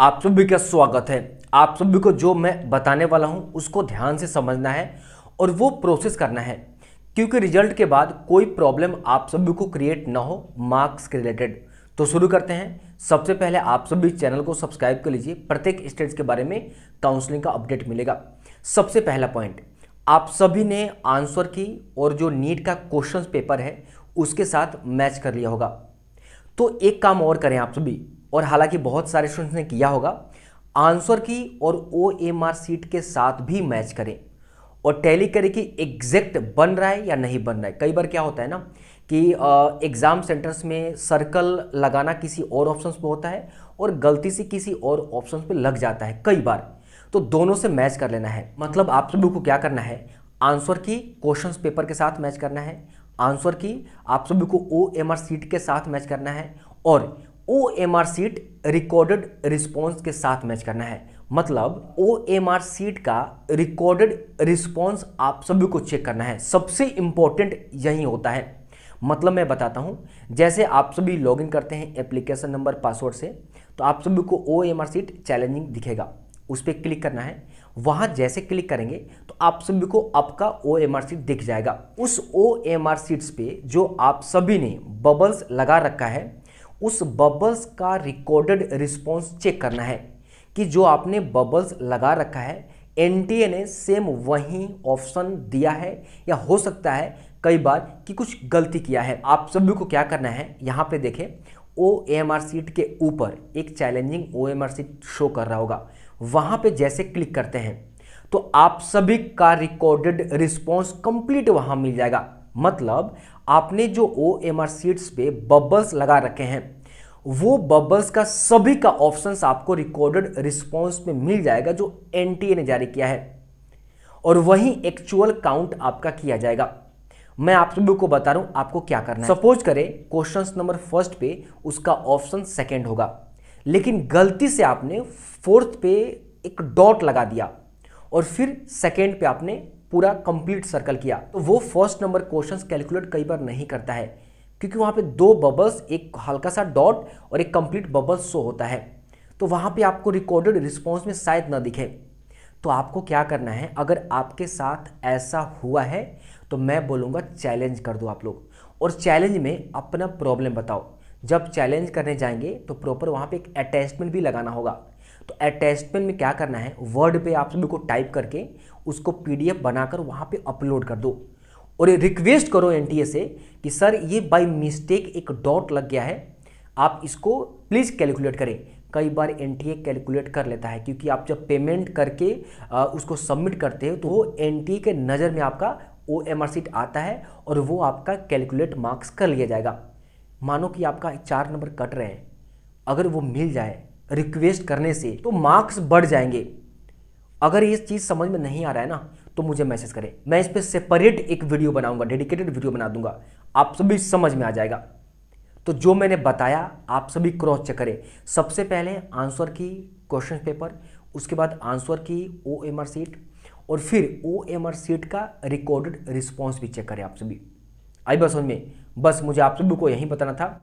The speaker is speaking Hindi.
आप सभी का स्वागत है आप सभी को जो मैं बताने वाला हूं उसको ध्यान से समझना है और वो प्रोसेस करना है क्योंकि रिजल्ट के बाद कोई प्रॉब्लम आप सभी को क्रिएट ना हो मार्क्स के रिलेटेड तो शुरू करते हैं सबसे पहले आप सभी चैनल को सब्सक्राइब कर लीजिए प्रत्येक स्टेज के बारे में काउंसलिंग का अपडेट मिलेगा सबसे पहला पॉइंट आप सभी ने आंसर की और जो नीट का क्वेश्चन पेपर है उसके साथ मैच कर लिया होगा तो एक काम और करें आप सभी और हालांकि बहुत सारे स्टूडेंट्स ने किया होगा आंसर की और ओ एम आर सीट के साथ भी मैच करें और टैली करें कि एग्जैक्ट बन रहा है या नहीं बन रहा है कई बार क्या होता है ना कि एग्ज़ाम सेंटर्स में सर्कल लगाना किसी और ऑप्शंस पर होता है और गलती से किसी और ऑप्शंस पे लग जाता है कई बार तो दोनों से मैच कर लेना है मतलब आप सभी को क्या करना है आंसर की क्वेश्चन पेपर के साथ मैच करना है आंसर की आप सभी को ओ एम आर सीट के साथ मैच करना है और O M R sheet recorded response के साथ मैच करना है मतलब ओ एम आर सीट का रिकॉर्डेड रिस्पॉन्स आप सभी को चेक करना है सबसे इंपॉर्टेंट यही होता है मतलब मैं बताता हूँ जैसे आप सभी लॉगिन करते हैं एप्लीकेशन नंबर पासवर्ड से तो आप सभी को O M R sheet challenging दिखेगा उस पर क्लिक करना है वहाँ जैसे क्लिक करेंगे तो आप सभी को आपका ओ एम आर सीट दिख जाएगा उस ओ एम आर सीट्स पे जो आप सभी ने बबल्स लगा रखा है उस बबल्स का रिकॉर्डेड रिस्पॉन्स चेक करना है कि जो आपने बबल्स लगा रखा है एन ने सेम वही ऑप्शन दिया है या हो सकता है कई बार कि कुछ गलती किया है आप सभी को क्या करना है यहाँ पे देखें ओ एम आर सीट के ऊपर एक challenging O M R sheet show कर रहा होगा वहाँ पे जैसे क्लिक करते हैं तो आप सभी का रिकॉर्डेड रिस्पॉन्स कंप्लीट वहाँ मिल जाएगा मतलब आपने जो ओ एम आर सीट्स पे बबल्स लगा रखे हैं वो बबल्स का सभी का ऑप्शंस आपको रिकॉर्डेड रिस्पॉन्स में मिल जाएगा जो एन ने जारी किया है और वही एक्चुअल काउंट आपका किया जाएगा मैं आप सभी को बता रहा हूं आपको क्या करना है सपोज करें क्वेश्चन नंबर फर्स्ट पे उसका ऑप्शन सेकेंड होगा लेकिन गलती से आपने फोर्थ पे एक डॉट लगा दिया और फिर सेकेंड पे आपने पूरा कंप्लीट सर्कल किया तो वो फर्स्ट नंबर क्वेश्चंस कैलकुलेट कई बार नहीं करता है क्योंकि वहाँ पे दो बबल्स एक हल्का सा डॉट और एक कंप्लीट बबल्स शो होता है तो वहाँ पे आपको रिकॉर्डेड रिस्पॉन्स में शायद ना दिखे तो आपको क्या करना है अगर आपके साथ ऐसा हुआ है तो मैं बोलूँगा चैलेंज कर दो आप लोग और चैलेंज में अपना प्रॉब्लम बताओ जब चैलेंज करने जाएंगे तो प्रॉपर वहाँ पे एक अटैचमेंट भी लगाना होगा तो अटैचमेंट में क्या करना है वर्ड पे आप सभी को टाइप करके उसको पीडीएफ बनाकर वहाँ पे अपलोड कर दो और ये रिक्वेस्ट करो एनटीए से कि सर ये बाय मिस्टेक एक डॉट लग गया है आप इसको प्लीज़ कैलकुलेट करें कई बार एन कैलकुलेट कर लेता है क्योंकि आप जब पेमेंट करके उसको सबमिट करते हो तो वो एन के नज़र में आपका ओ एम आर सीट आता है और वो आपका कैलकुलेट मार्क्स कर लिया जाएगा मानो कि आपका चार नंबर कट रहे हैं अगर वो मिल जाए रिक्वेस्ट करने से तो मार्क्स बढ़ जाएंगे अगर ये चीज़ समझ में नहीं आ रहा है ना तो मुझे मैसेज करें मैं इस पर सेपरेट एक वीडियो बनाऊंगा डेडिकेटेड वीडियो बना दूंगा आप सभी समझ में आ जाएगा तो जो मैंने बताया आप सभी क्रॉस चेक करें सबसे पहले आंसर की क्वेश्चन पेपर उसके बाद आंसर की ओ एम आर सीट और फिर ओ एम आर सीट का रिकॉर्डेड रिस्पॉन्स भी चेक करें आप सभी आई बस उनमें बस मुझे आप सभी को यही बताना था